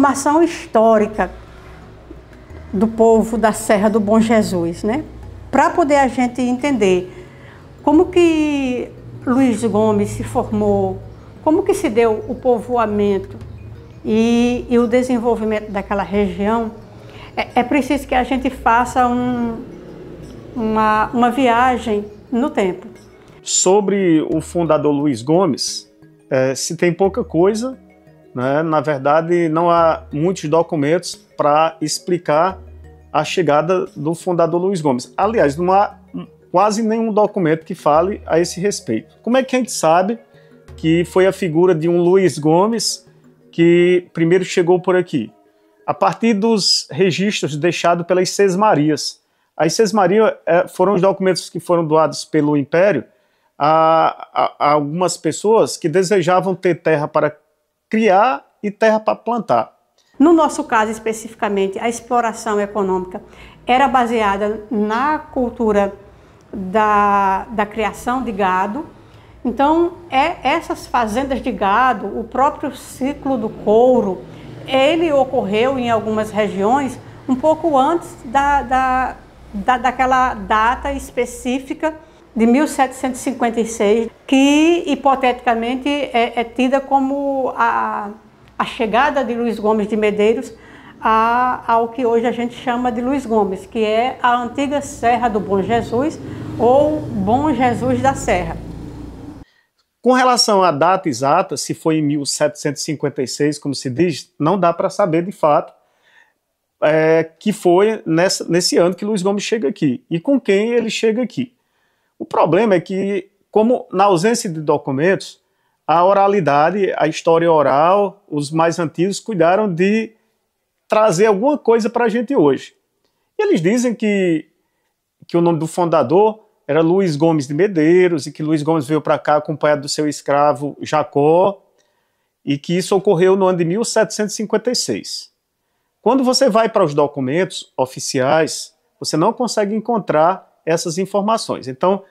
formação histórica do povo da Serra do Bom Jesus, né? Para poder a gente entender como que Luiz Gomes se formou, como que se deu o povoamento e, e o desenvolvimento daquela região, é, é, preciso que a gente faça um, uma, uma viagem no tempo. Sobre o fundador Luiz Gomes, é, se tem pouca coisa né? Na verdade, não há muitos documentos para explicar a chegada do fundador Luiz Gomes. Aliás, não há quase nenhum documento que fale a esse respeito. Como é que a gente sabe que foi a figura de um Luiz Gomes que primeiro chegou por aqui? A partir dos registros deixados pelas Marias. As Marias é, foram os documentos que foram doados pelo Império a, a, a algumas pessoas que desejavam ter terra para criar e terra para plantar. No nosso caso especificamente, a exploração econômica era baseada na cultura da, da criação de gado. Então, é essas fazendas de gado, o próprio ciclo do couro, ele ocorreu em algumas regiões um pouco antes da, da, da daquela data específica de 1756, que hipoteticamente é, é tida como a, a, chegada de Luiz Gomes de Medeiros a, ao que hoje a gente chama de Luiz Gomes, que é a antiga Serra do Bom Jesus ou Bom Jesus da Serra. Com relação à data exata, se foi em 1756, como se diz, não dá para saber de fato é, que foi nessa, nesse ano que Luiz Gomes chega aqui e com quem ele chega aqui. O problema é que como na ausência de documentos, a oralidade, a história oral, os mais antigos cuidaram de trazer alguma coisa para a gente hoje. eles dizem que, que o nome do fundador era Luiz Gomes de Medeiros e que Luiz Gomes veio para cá acompanhado do seu escravo Jacó e que isso ocorreu no ano de 1756. Quando você vai para os documentos oficiais, você não consegue encontrar essas informações. Então,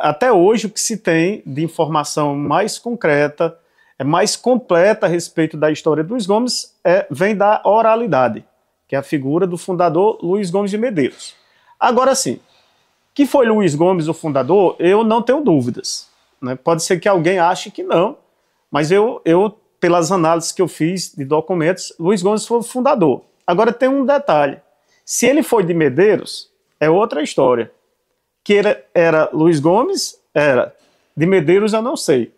até hoje o que se tem de informação mais concreta, é mais completa a respeito da história de Luiz Gomes é, vem da oralidade, que é a figura do fundador Luiz Gomes de Medeiros. Agora sim, que foi Luiz Gomes o fundador, eu não tenho dúvidas. Né? Pode ser que alguém ache que não, mas eu, eu, pelas análises que eu fiz de documentos, Luiz Gomes foi o fundador. Agora tem um detalhe: se ele foi de Medeiros, é outra história que era Luiz Gomes, era de Medeiros, eu não sei.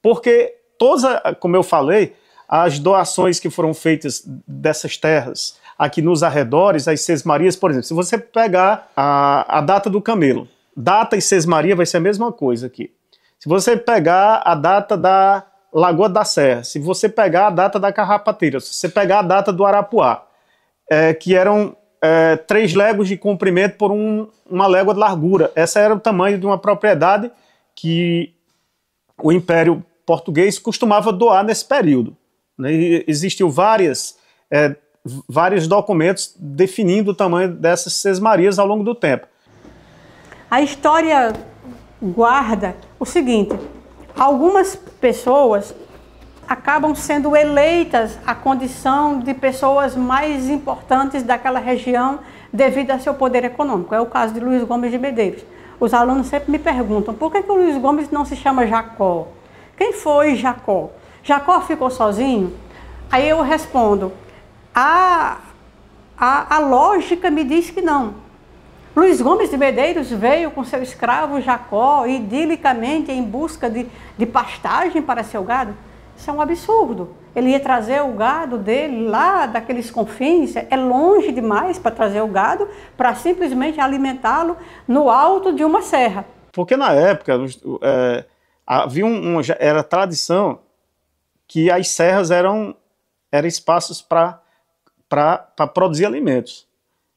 Porque todas, como eu falei, as doações que foram feitas dessas terras aqui nos arredores, as Sesmarias, por exemplo, se você pegar a, a data do camelo, data e Maria vai ser a mesma coisa aqui. Se você pegar a data da Lagoa da Serra, se você pegar a data da Carrapateira, se você pegar a data do Arapuá, é, que eram é, léguas de comprimento por um, uma légua de largura. Essa era o tamanho de uma propriedade que o Império Português costumava doar nesse período. Né? Existiu várias, é, vários documentos definindo o tamanho dessas sesmarias ao longo do tempo. A história guarda o seguinte: algumas pessoas acabam sendo eleitas à condição de pessoas mais importantes daquela região devido ao seu poder econômico. É o caso de Luiz Gomes de Medeiros. Os alunos sempre me perguntam por que, que o Luiz Gomes não se chama Jacó? Quem foi Jacó? Jacó ficou sozinho? Aí eu respondo: a, a, a lógica me diz que não. Luiz Gomes de Medeiros veio com seu escravo Jacó, idilicamente em busca de, de pastagem para seu gado. Isso é um absurdo. Ele ia trazer o gado dele lá daqueles confins, é longe demais para trazer o gado para simplesmente alimentá-lo no alto de uma serra. Porque na época é, havia um, um, era tradição que as serras eram, eram espaços para produzir alimentos.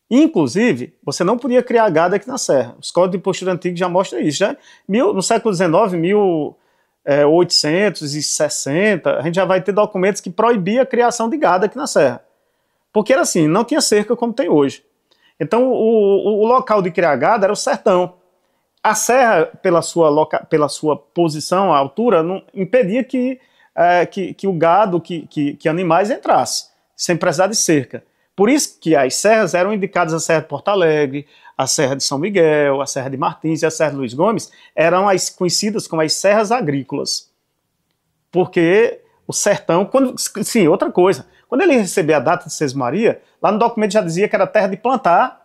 Inclusive, você não podia criar gado aqui na serra. Os códigos de postura antigos já mostram isso. Já, né? mil, no século XIX, mil, é, 860, a gente já vai ter documentos que proibia a criação de gado aqui na Serra. Porque era assim, não tinha cerca como tem hoje. Então o, o, o local de criar gado era o sertão. A serra, pela sua, loca, pela sua posição, a altura, não, impedia que, é, que, que, o gado, que, que, que animais entrasse, sem precisar de cerca. Por isso que as serras eram indicadas a Serra de Porto Alegre, a Serra de São Miguel, a Serra de Martins e a Serra de Luiz Gomes eram as conhecidas como as serras agrícolas. Porque o sertão, quando, sim, outra coisa, quando ele recebia a data de Sesmaria, lá no documento já dizia que era terra de plantar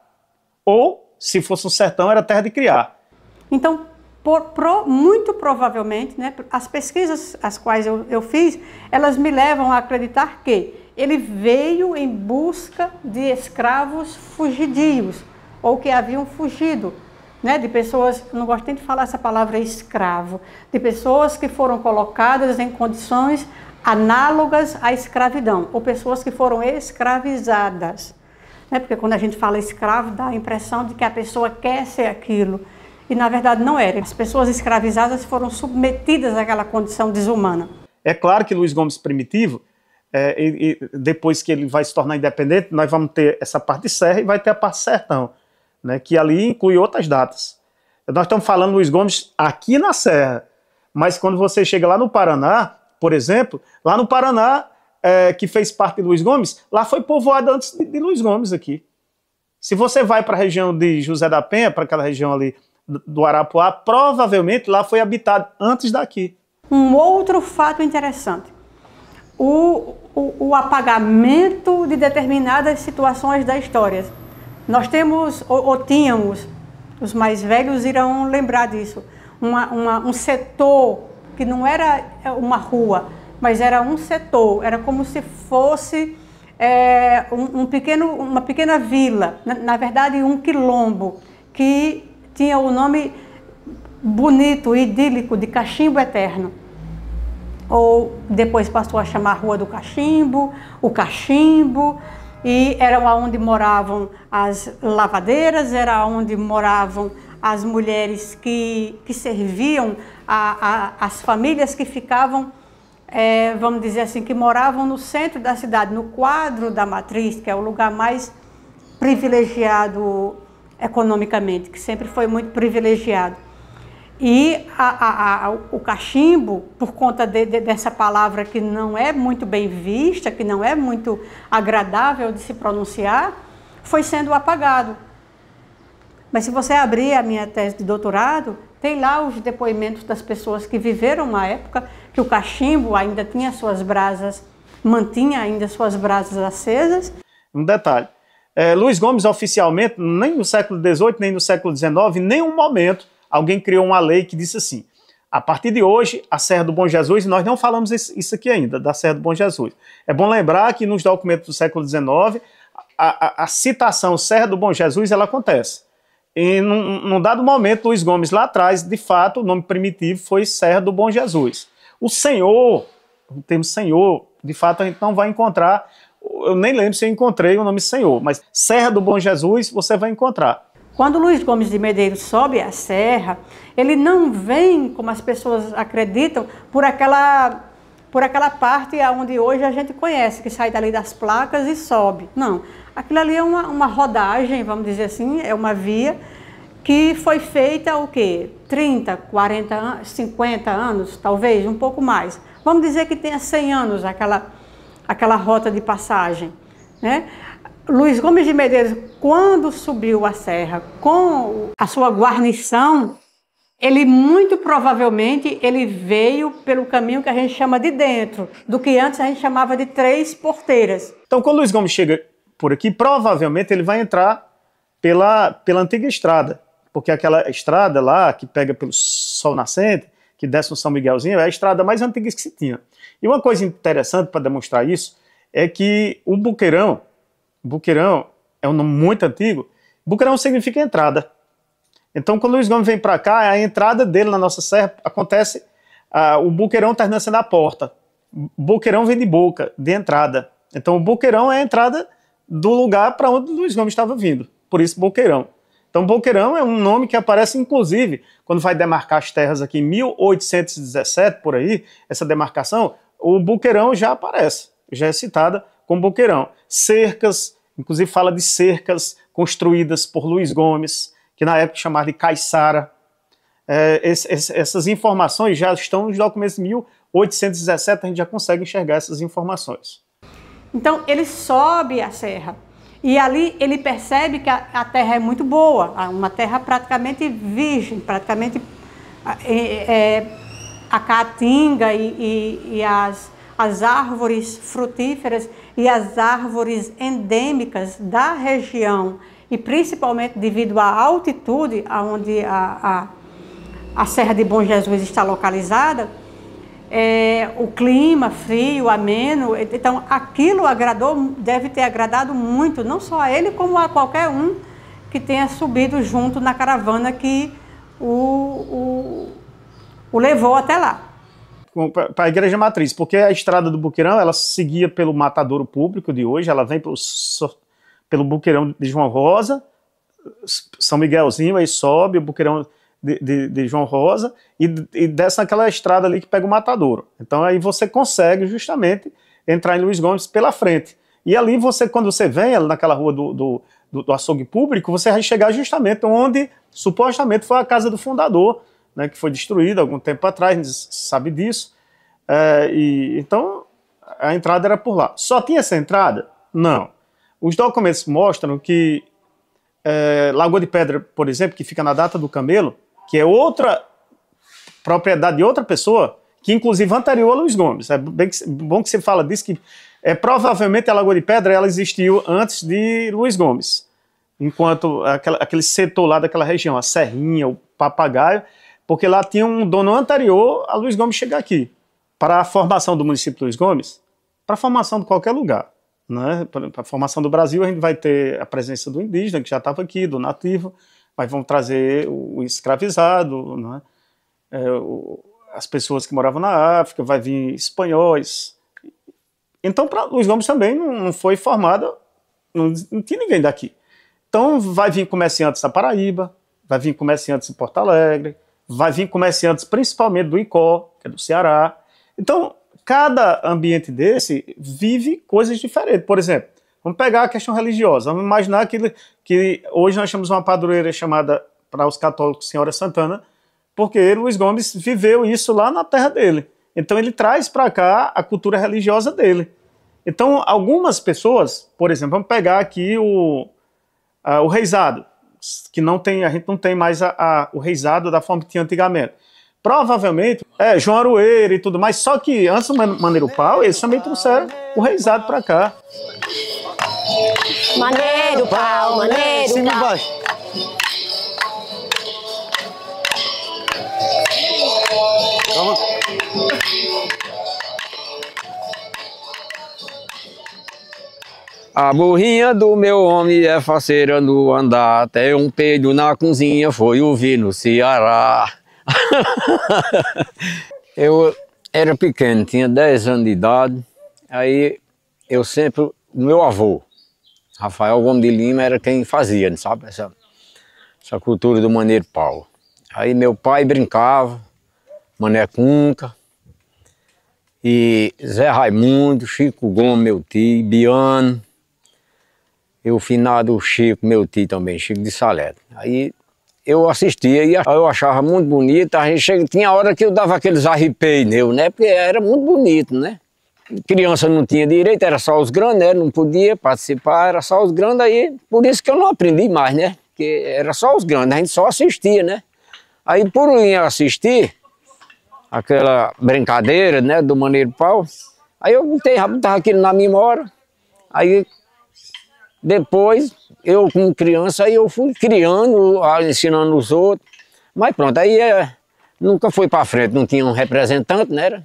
ou, se fosse um sertão, era terra de criar. Então, por, pro, muito provavelmente, né, as pesquisas as quais eu, eu fiz, elas me levam a acreditar que ele veio em busca de escravos fugidios, ou que haviam fugido, né, de pessoas, não gosto nem de falar essa palavra escravo, de pessoas que foram colocadas em condições análogas à escravidão, ou pessoas que foram escravizadas. Né, porque quando a gente fala escravo, dá a impressão de que a pessoa quer ser aquilo. E na verdade não era. As pessoas escravizadas foram submetidas àquela condição desumana. É claro que Luiz Gomes Primitivo é, e, e depois que ele vai se tornar independente, nós vamos ter essa parte de serra e vai ter a parte sertão, né, que ali inclui outras datas. Nós estamos falando Luiz Gomes aqui na serra, mas quando você chega lá no Paraná, por exemplo, lá no Paraná, é, que fez parte de Luiz Gomes, lá foi povoado antes de, de Luiz Gomes aqui. Se você vai para a região de José da Penha, para aquela região ali do Arapuá, provavelmente lá foi habitado antes daqui. Um outro fato interessante o, o, o apagamento de determinadas situações da história. Nós temos, ou, ou tínhamos, os mais velhos irão lembrar disso, uma, uma, um setor que não era é, uma rua, mas era um setor, era como se fosse é, um, um, pequeno, uma pequena vila, na, na, verdade um quilombo, que tinha o nome bonito, idílico de Cachimbo Eterno ou depois passou a chamar Rua do Cachimbo, o Cachimbo, e era onde moravam as lavadeiras, era onde moravam as mulheres que, que serviam a, a, as famílias que ficavam, é, vamos dizer assim, que moravam no centro da cidade, no quadro da matriz, que é o lugar mais privilegiado economicamente, que sempre foi muito privilegiado. E a, a, a, o cachimbo, por conta de, de, dessa palavra que não é muito bem vista, que não é muito agradável de se pronunciar, foi sendo apagado. Mas se você abrir a minha tese de doutorado, tem lá os depoimentos das pessoas que viveram uma época que o cachimbo ainda tinha suas brasas, mantinha ainda suas brasas acesas. Um detalhe: é, Luiz Gomes, oficialmente, nem no século XVIII, nem no século XIX, em nenhum momento alguém criou uma lei que disse assim: a partir de hoje, a Serra do Bom Jesus, e nós não falamos isso aqui ainda, da Serra do Bom Jesus. É bom lembrar que nos documentos do século XIX, a, a, a citação Serra do Bom Jesus ela acontece. E num, num, dado momento, Luiz Gomes, lá atrás, de fato, o nome primitivo foi Serra do Bom Jesus. O Senhor, o termo Senhor, de fato, a gente não vai encontrar. Eu nem lembro se eu encontrei o nome Senhor, mas Serra do Bom Jesus você vai encontrar. Quando Luiz Gomes de Medeiros sobe a serra, ele não vem, como as pessoas acreditam, por aquela por aquela parte onde hoje a gente conhece, que sai dali das placas e sobe. Não, aquilo ali é uma, uma rodagem, vamos dizer assim, é uma via que foi feita o quê? 30, 40, 50 anos, talvez, um pouco mais. Vamos dizer que tenha 100 anos aquela, aquela rota de passagem. Né? Luiz Gomes de Medeiros, quando subiu a serra com a sua guarnição, ele muito provavelmente ele veio pelo caminho que a gente chama de dentro, do que antes a gente chamava de três porteiras. Então, quando Luiz Gomes chega por aqui, provavelmente ele vai entrar pela, pela antiga estrada, porque aquela estrada lá que pega pelo sol nascente, que desce no São Miguelzinho, é a estrada mais antiga que se tinha. E uma coisa interessante para demonstrar isso é que o Buqueirão, Buqueirão é um nome muito antigo. Buqueirão significa entrada. Então, quando o Luiz Gomes vem para cá, a entrada dele na nossa serra acontece. Ah, o Buqueirão está nascendo a assim porta. Buqueirão vem de boca, de entrada. Então, o Buqueirão é a entrada do lugar para onde o Luiz Gomes estava vindo. Por isso, Boqueirão. Então, Boqueirão é um nome que aparece, inclusive, quando vai demarcar as terras aqui em 1817, por aí, essa demarcação, o buqueirão já aparece, já é citada como Boqueirão. Cercas, Inclusive fala de cercas construídas por Luiz Gomes, que na época chamava de Caissara É, essas informações já estão nos documentos de 1817, a gente já consegue enxergar essas informações. Então ele sobe a serra e ali ele percebe que a, a terra é muito boa, uma terra praticamente virgem, praticamente é, a caatinga e, e, e as, as árvores frutíferas e as árvores endêmicas da região e principalmente devido à altitude onde a, a, a Serra de Bom Jesus está localizada, é, o clima frio, ameno, então aquilo agradou, deve ter agradado muito, não só a ele, como a qualquer um que tenha subido junto na caravana que o, o, o levou até lá para a igreja matriz, porque a estrada do Buqueirão ela seguia pelo matadouro público de hoje, ela vem pelo, pelo Buqueirão de João Rosa, São Miguelzinho, aí sobe o Buqueirão de, de, de João Rosa e, e, desce naquela estrada ali que pega o matadouro. Então aí você consegue justamente entrar em Luiz Gomes pela frente. E ali você, quando você vem naquela rua do, do, do, do açougue público, você vai chegar justamente onde supostamente foi a casa do fundador, né, que foi destruída algum tempo atrás, sabe disso. É, e, então, a entrada era por lá. Só tinha essa entrada? Não. Os documentos mostram que é, Lagoa de Pedra, por exemplo, que fica na data do Camelo, que é outra propriedade de outra pessoa, que inclusive anterior a Luiz Gomes. É bem que, bom que você fala disso, que é, provavelmente a Lagoa de Pedra ela existiu antes de Luiz Gomes, enquanto aquela, aquele setor lá daquela região, a Serrinha, o Papagaio, porque lá tinha um dono anterior a Luiz Gomes chegar aqui, para a formação do município Luiz Gomes, para a formação de qualquer lugar. Né? Para a formação do Brasil, a gente vai ter a presença do indígena, que já estava aqui, do nativo, mas vão trazer o escravizado, né? é, o, as pessoas que moravam na África, vai vir espanhóis. Então, para Luiz Gomes também não, não foi formada, não, não tinha ninguém daqui. Então, vai vir comerciantes da Paraíba, vai vir comerciantes de Porto Alegre, vai vir comerciantes principalmente do Icó, que é do Ceará. Então, cada ambiente desse vive coisas diferentes. Por exemplo, vamos pegar a questão religiosa. Vamos imaginar que, que hoje nós temos uma padroeira chamada, para os católicos, Senhora Santana, porque Luiz Gomes viveu isso lá na terra dele. Então, ele traz para cá a cultura religiosa dele. Então, algumas pessoas, por exemplo, vamos pegar aqui o, uh, o Reisado que não tem, a gente não tem mais a, a, o reizado da forma que tinha antigamente. Provavelmente, é, João Aroeira e tudo mais, só que antes do Maneiro Pau, eles também trouxeram o reizado para cá. Maneiro Pau, Maneiro Pau. A burrinha do meu homem é faceira no andar, até um peido na cozinha foi ouvir no Ceará. eu era pequeno, tinha 10 anos de idade, aí eu sempre, meu avô, Rafael Gomes de Lima, era quem fazia, sabe, essa, essa cultura do maneiro pau. Aí meu pai brincava, Mané Cunca, e Zé Raimundo, Chico Gomes, meu tio, Biano, e o finado Chico, meu tio também, Chico de Salete. Aí eu assistia e eu achava muito bonito, a gente chega, tinha hora que eu dava aqueles arrepios né, porque era muito bonito, né. Criança não tinha direito, era só os grandes, né, não podia participar, era só os grandes, aí por isso que eu não aprendi mais, né, porque era só os grandes, a gente só assistia, né. Aí por eu assistir aquela brincadeira, né, do maneiro pau, aí eu botei, botava aquilo na memória, aí depois, eu como criança, aí eu fui criando, ah, ensinando os outros. Mas pronto, aí é, nunca foi para frente, não tinha um representante, né? Era?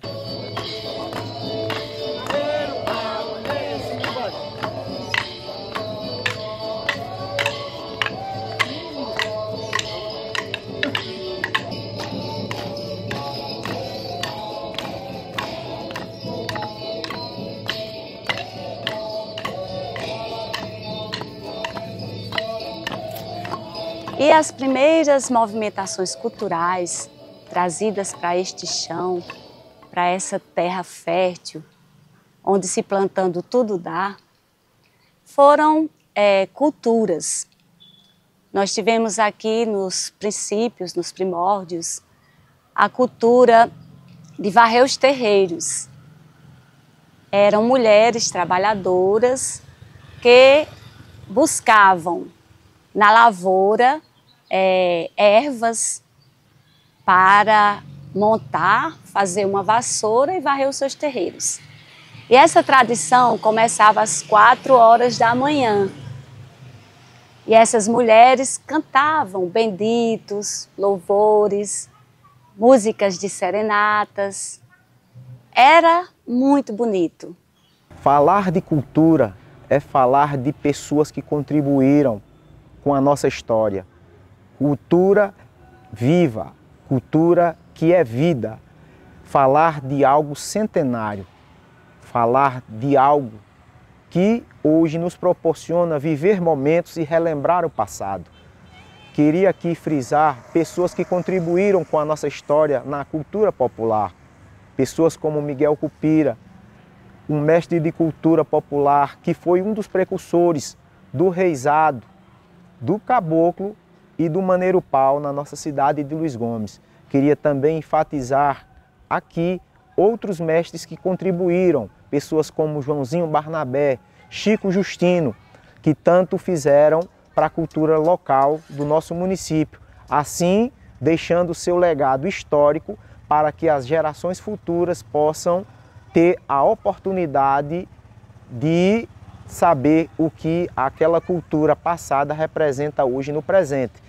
E as primeiras movimentações culturais trazidas para este chão, para essa terra fértil, onde se plantando tudo dá, foram é, culturas. Nós tivemos aqui nos princípios, nos primórdios, a cultura de varrer os terreiros. Eram mulheres trabalhadoras que buscavam na lavoura é, ervas para montar, fazer uma vassoura e varrer os seus terreiros. E essa tradição começava às quatro horas da manhã. E essas mulheres cantavam benditos, louvores, músicas de serenatas. Era muito bonito. Falar de cultura é falar de pessoas que contribuíram com a nossa história cultura viva, cultura que é vida. Falar de algo centenário, falar de algo que hoje nos proporciona viver momentos e relembrar o passado. Queria aqui frisar pessoas que contribuíram com a nossa história na cultura popular. Pessoas como Miguel Cupira, um mestre de cultura popular que foi um dos precursores do reizado do caboclo e do Maneiro Pau, na nossa cidade de Luiz Gomes. Queria também enfatizar aqui outros mestres que contribuíram, pessoas como Joãozinho Barnabé, Chico Justino, que tanto fizeram para a cultura local do nosso município, assim deixando seu legado histórico para que as gerações futuras possam ter a oportunidade de saber o que aquela cultura passada representa hoje no presente.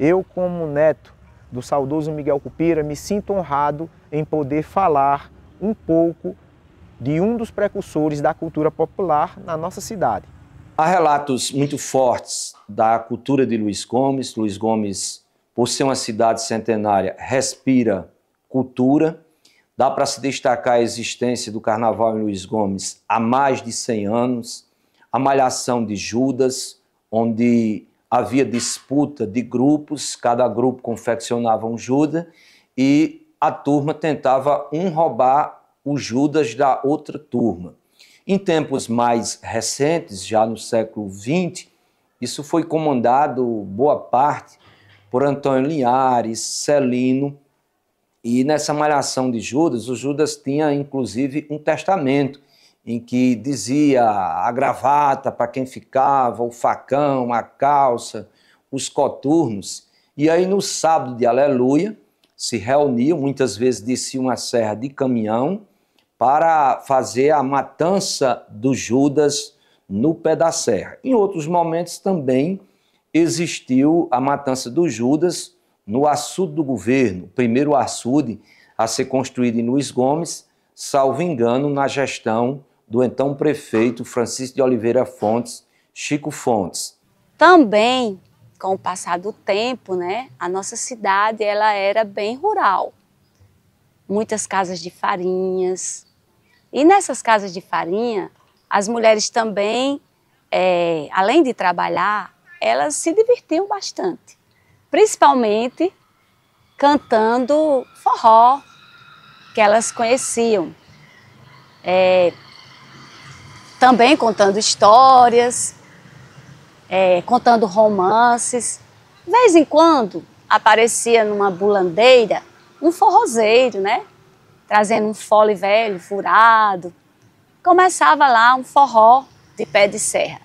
Eu, como neto do saudoso Miguel Cupira, me sinto honrado em poder falar um pouco de um dos precursores da cultura popular na nossa cidade. Há relatos muito fortes da cultura de Luiz Gomes. Luiz Gomes, por ser uma cidade centenária, respira cultura. Dá para se destacar a existência do carnaval em Luiz Gomes há mais de 100 anos, a Malhação de Judas, onde havia disputa de grupos, cada grupo confeccionava um Judas e a turma tentava um roubar o Judas da outra turma. Em tempos mais recentes, já no século XX, isso foi comandado boa parte por Antônio Linhares, Celino, e nessa malhação de Judas, o Judas tinha inclusive um testamento em que dizia a gravata para quem ficava, o facão, a calça, os coturnos. E aí no sábado de Aleluia se reuniam, muitas vezes desciam a serra de caminhão para fazer a matança do Judas no pé da serra. Em outros momentos também existiu a matança do Judas no açude do governo, o primeiro açude a ser construído em Luiz Gomes, salvo engano, na gestão do então prefeito Francisco de Oliveira Fontes, Chico Fontes. Também, com o passar do tempo, né, a nossa cidade ela era bem rural. Muitas casas de farinhas. E nessas casas de farinha, as mulheres também, é, além de trabalhar, elas se divertiam bastante. Principalmente cantando forró, que elas conheciam. É, também contando histórias, é, contando romances. De vez em quando aparecia numa bulandeira um forrozeiro, né? Trazendo um fole velho, furado. Começava lá um forró de pé de serra.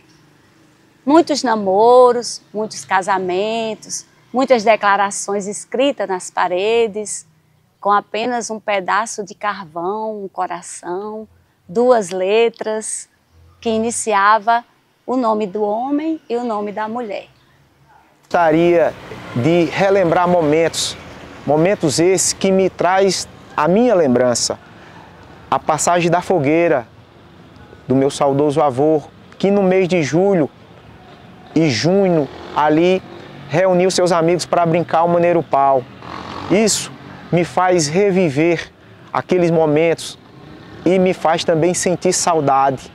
Muitos namoros, muitos casamentos, muitas declarações escritas nas paredes, com apenas um pedaço de carvão, um coração, duas letras que iniciava o nome do homem e o nome da mulher. Gostaria de relembrar momentos, momentos esses que me traz a minha lembrança. A passagem da fogueira do meu saudoso avô, que no mês de julho e junho ali reuniu seus amigos para brincar o maneiro pau. Isso me faz reviver aqueles momentos e me faz também sentir saudade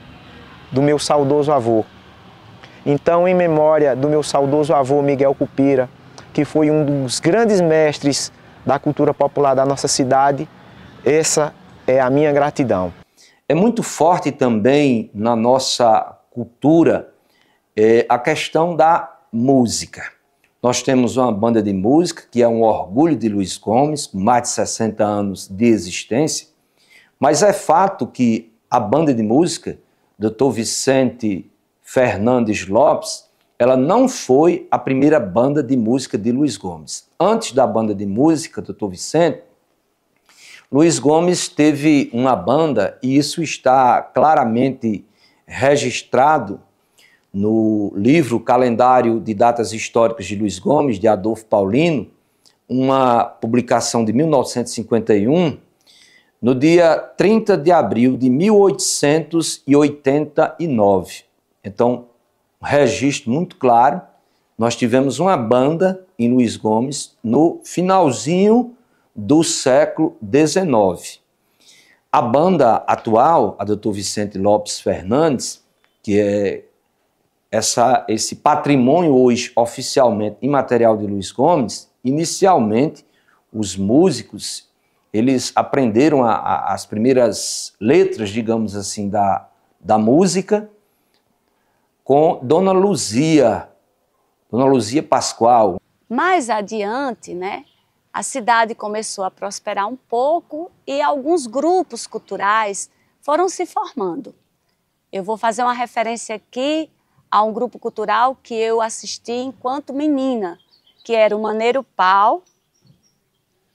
do meu saudoso avô. Então, em memória do meu saudoso avô Miguel Cupira, que foi um dos grandes mestres da cultura popular da nossa cidade, essa é a minha gratidão. É muito forte também na nossa cultura é, a questão da música. Nós temos uma banda de música que é um orgulho de Luiz Gomes, mais de 60 anos de existência, mas é fato que a banda de música Dr. Vicente Fernandes Lopes, ela não foi a primeira banda de música de Luiz Gomes. Antes da banda de música, Dr. Vicente, Luiz Gomes teve uma banda, e isso está claramente registrado no livro Calendário de Datas Históricas de Luiz Gomes, de Adolfo Paulino, uma publicação de 1951 no dia 30 de abril de 1889. Então, um registro muito claro. Nós tivemos uma banda em Luiz Gomes no finalzinho do século XIX. A banda atual, a Dr. Vicente Lopes Fernandes, que é essa, esse patrimônio hoje oficialmente imaterial de Luiz Gomes, inicialmente os músicos eles aprenderam a, a, as primeiras letras, digamos assim, da, da música com Dona Luzia, Dona Luzia Pascoal. Mais adiante, né, a cidade começou a prosperar um pouco e alguns grupos culturais foram se formando. Eu vou fazer uma referência aqui a um grupo cultural que eu assisti enquanto menina, que era o Maneiro Pau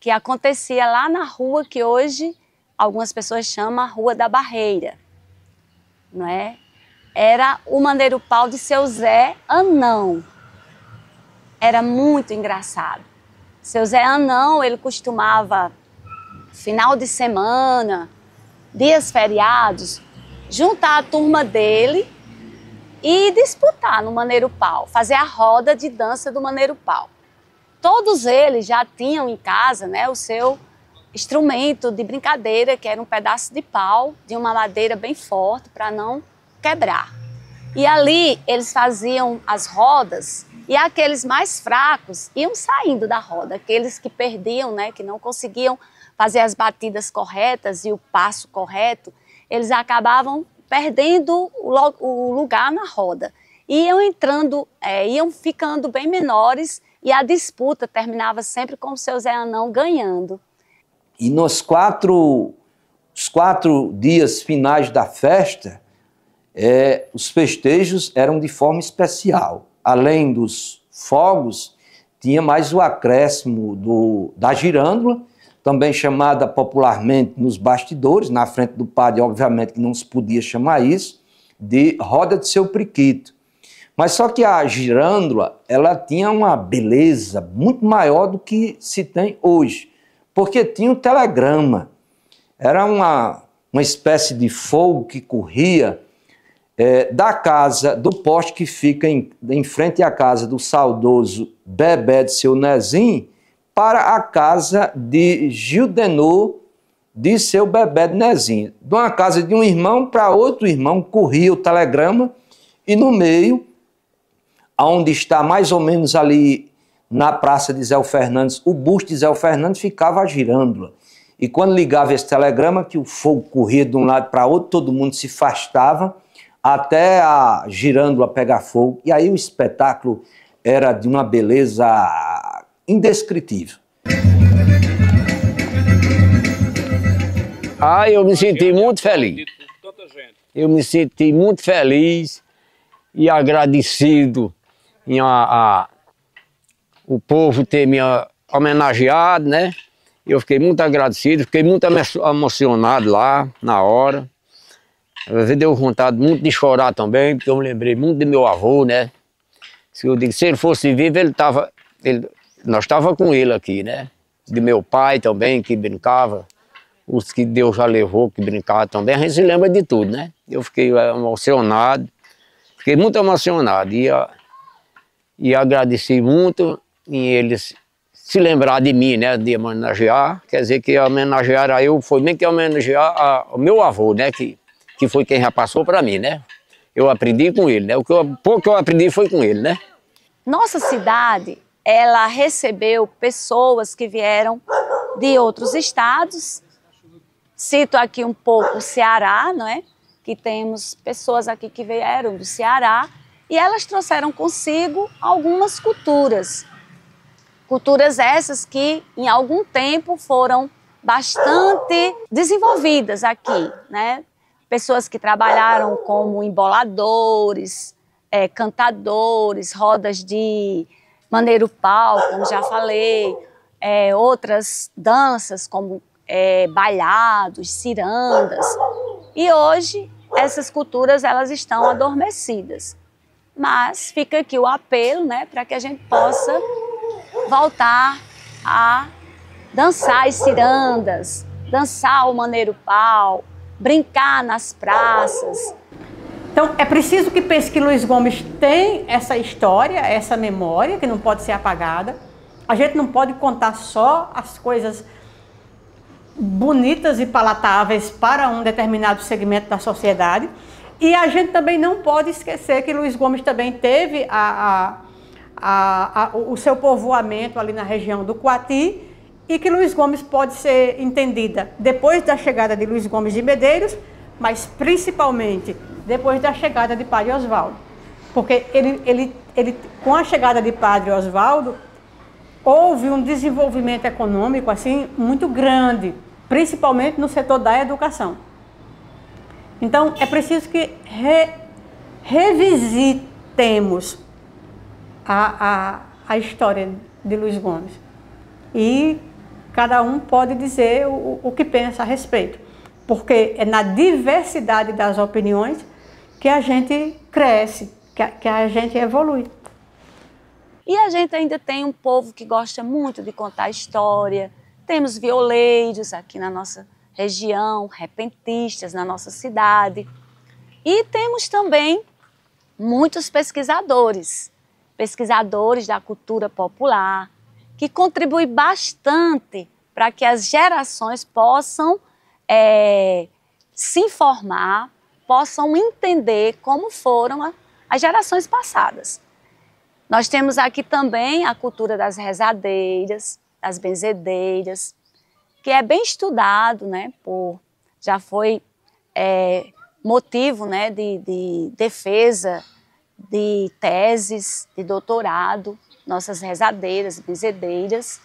que acontecia lá na rua que hoje algumas pessoas chamam a Rua da Barreira, não é? Era o Maneiro Pau de seu Zé Anão. Era muito engraçado. Seu Zé Anão, ele costumava, final de semana, dias feriados, juntar a turma dele e disputar no Maneiro Pau, fazer a roda de dança do Maneiro Pau todos eles já tinham em casa né, o seu instrumento de brincadeira, que era um pedaço de pau, de uma madeira bem forte, para não quebrar. E ali eles faziam as rodas e aqueles mais fracos iam saindo da roda, aqueles que perdiam, né, que não conseguiam fazer as batidas corretas e o passo correto, eles acabavam perdendo o lugar na roda. Iam entrando, é, iam ficando bem menores e a disputa terminava sempre com o seu Zé Anão ganhando. E nos quatro, os quatro dias finais da festa, é, os festejos eram de forma especial. Além dos fogos, tinha mais o acréscimo do, da girândola, também chamada popularmente nos bastidores, na frente do padre, obviamente que não se podia chamar isso, de roda de seu priquito, mas só que a girândula, ela tinha uma beleza muito maior do que se tem hoje, porque tinha o telegrama. Era uma, uma espécie de fogo que corria é, da casa, do poste que fica em, em frente à casa do saudoso Bebé de seu Nezim, para a casa de Gildenor de seu Bebé de Nezim. De uma casa de um irmão para outro irmão corria o telegrama e no meio onde está mais ou menos ali na praça de Zé Fernandes, o busto de Zé Fernandes ficava a girândola. E quando ligava esse telegrama, que o fogo corria de um lado para outro, todo mundo se afastava até a girândola pegar fogo. E aí o espetáculo era de uma beleza indescritível. Ah, eu me senti muito feliz. Eu me senti muito feliz e agradecido minha, a, o povo ter me homenageado, né? Eu fiquei muito agradecido, fiquei muito emocionado lá na hora. Às vezes deu vontade muito de chorar também, porque eu me lembrei muito de meu avô, né? Se eu digo, se ele fosse vivo, ele tava, ele, nós estávamos com ele aqui, né? De meu pai também, que brincava, os que Deus já levou, que brincava também, a gente se lembra de tudo, né? Eu fiquei é, emocionado, fiquei muito emocionado. E, e agradeci muito em eles se lembrar de mim, né, de homenagear, quer dizer que homenagearam eu, foi bem que homenagear o meu avô, né, que, que foi quem já passou para mim, né. Eu aprendi com ele, né, o que eu, pouco que eu aprendi foi com ele, né. Nossa cidade, ela recebeu pessoas que vieram de outros estados, cito aqui um pouco o Ceará, não é, que temos pessoas aqui que vieram do Ceará, e elas trouxeram consigo algumas culturas. Culturas essas que, em algum tempo, foram bastante desenvolvidas aqui, né? Pessoas que trabalharam como emboladores, é, cantadores, rodas de maneiro pau, como já falei, é, outras danças como é, cirandas. E hoje essas culturas elas estão adormecidas. Mas fica aqui o apelo, né, para que a gente possa voltar a dançar as cirandas, dançar o maneiro pau, brincar nas praças. Então é preciso que pense que Luiz Gomes tem essa história, essa memória que não pode ser apagada. A gente não pode contar só as coisas bonitas e palatáveis para um determinado segmento da sociedade. E a gente também não pode esquecer que Luiz Gomes também teve a, a, a, o seu povoamento ali na região do Coati e que Luiz Gomes pode ser entendida depois da chegada de Luiz Gomes de Medeiros, mas principalmente depois da chegada de Padre Oswaldo. Porque ele, ele, ele, com a chegada de Padre Oswaldo, houve um desenvolvimento econômico assim muito grande, principalmente no setor da educação. Então é preciso que re, revisitemos a, a, a história de Luiz Gomes. E cada um pode dizer o, o que pensa a respeito, porque é na diversidade das opiniões que a gente cresce, que a, que a gente evolui. E a gente ainda tem um povo que gosta muito de contar história. Temos violeiros aqui na nossa região, repentistas na nossa cidade. E temos também muitos pesquisadores, pesquisadores da cultura popular, que contribuem bastante para que as gerações possam é, se informar, possam entender como foram a, as gerações passadas. Nós temos aqui também a cultura das rezadeiras, das benzedeiras, que é bem estudado, né, por, já foi é, motivo né, de, de defesa de teses, de doutorado, nossas rezadeiras, bezedeiras.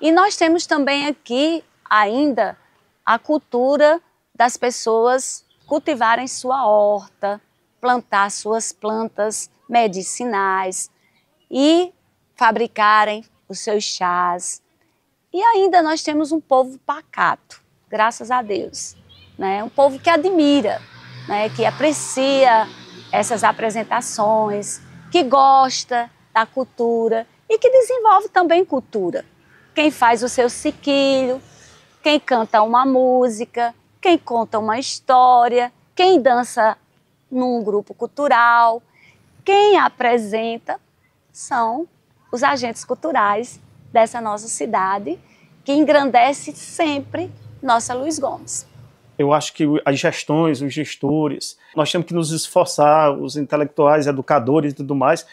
E nós temos também aqui ainda a cultura das pessoas cultivarem sua horta, plantar suas plantas medicinais e fabricarem os seus chás, e ainda nós temos um povo pacato, graças a Deus. Né? Um povo que admira, né? que aprecia essas apresentações, que gosta da cultura e que desenvolve também cultura. Quem faz o seu siquilho, quem canta uma música, quem conta uma história, quem dança num grupo cultural, quem apresenta são os agentes culturais dessa nossa cidade, que engrandece sempre nossa Luiz Gomes. Eu acho que as gestões, os gestores, nós temos que nos esforçar, os intelectuais, educadores e tudo mais,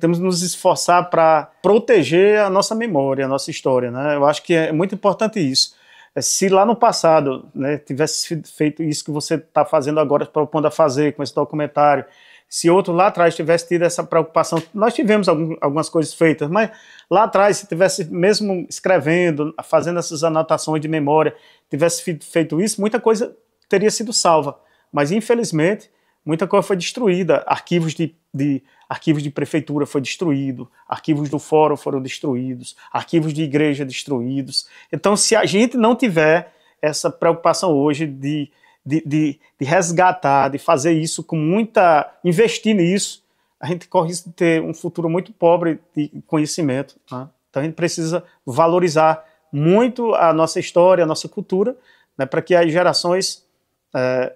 temos que nos esforçar para proteger a nossa memória, a nossa história. Né? Eu acho que é muito importante isso. É, se lá no passado né, tivesse feito isso que você está fazendo agora, propondo a fazer com esse documentário, se outro lá atrás tivesse tido essa preocupação, nós tivemos algum, algumas coisas feitas, mas lá atrás, se tivesse mesmo escrevendo, fazendo essas anotações de memória, tivesse feito isso, muita coisa teria sido salva. Mas infelizmente muita coisa foi destruída, arquivos de, de, arquivos de prefeitura foi destruído, arquivos do fórum foram destruídos, arquivos de igreja destruídos. Então, se a gente não tiver essa preocupação hoje de, de, de, de resgatar, de fazer isso com muita, investir nisso, a gente corre de ter um futuro muito pobre de conhecimento. Né? Então, a gente precisa valorizar muito a nossa história, a nossa cultura, né, para que as gerações é,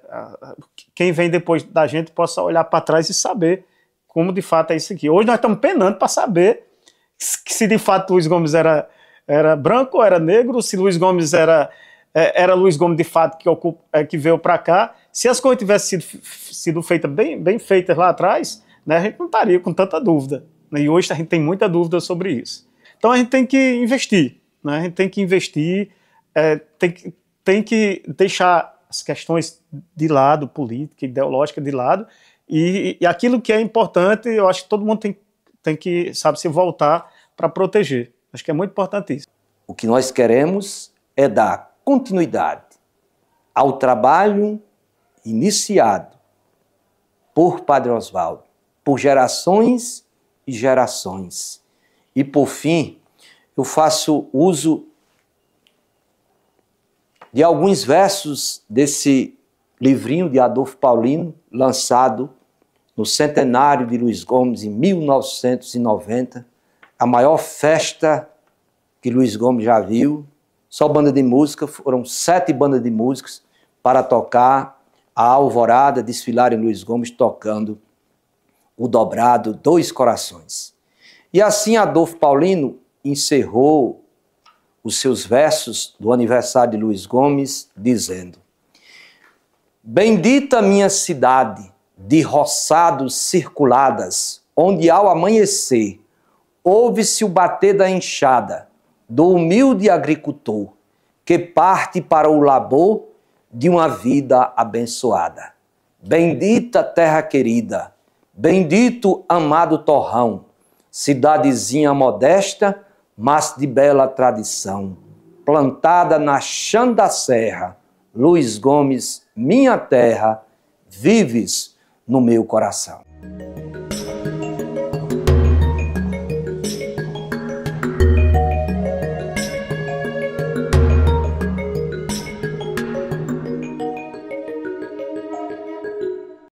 quem vem depois da gente possa olhar para trás e saber como de fato é isso aqui. Hoje nós estamos penando para saber se de fato Luiz Gomes era, era branco, era negro, se Luiz Gomes era, é, era Luiz Gomes de fato que, ocupa, é, que veio para cá. Se as coisas tivessem sido, sido feitas bem, bem feitas lá atrás, né, a gente não estaria com tanta dúvida. Né, e hoje a gente tem muita dúvida sobre isso. Então a gente tem que investir, né, a gente tem que investir, é, tem, que, tem que deixar as questões de lado, política, ideológica de lado, e, e aquilo que é importante, eu acho que todo mundo tem, tem que, sabe, se voltar para proteger. Acho que é muito importante isso. O que nós queremos é dar continuidade ao trabalho iniciado por Padre Oswaldo, por gerações e gerações. E por fim, eu faço uso de alguns versos desse livrinho de Adolfo Paulino, lançado no centenário de Luiz Gomes em 1990, a maior festa que Luiz Gomes já viu. Só banda de música, foram sete bandas de músicas para tocar a Alvorada, desfilar em Luiz Gomes tocando o dobrado Dois Corações. E assim Adolfo Paulino encerrou os seus versos do aniversário de Luiz Gomes, dizendo: Bendita minha cidade, de roçados circuladas, onde ao amanhecer ouve-se o bater da enxada do humilde agricultor que parte para o labor de uma vida abençoada. Bendita terra querida, bendito amado torrão, cidadezinha modesta mas de bela tradição, plantada na chã da serra, Luiz Gomes, minha terra, vives no meu coração.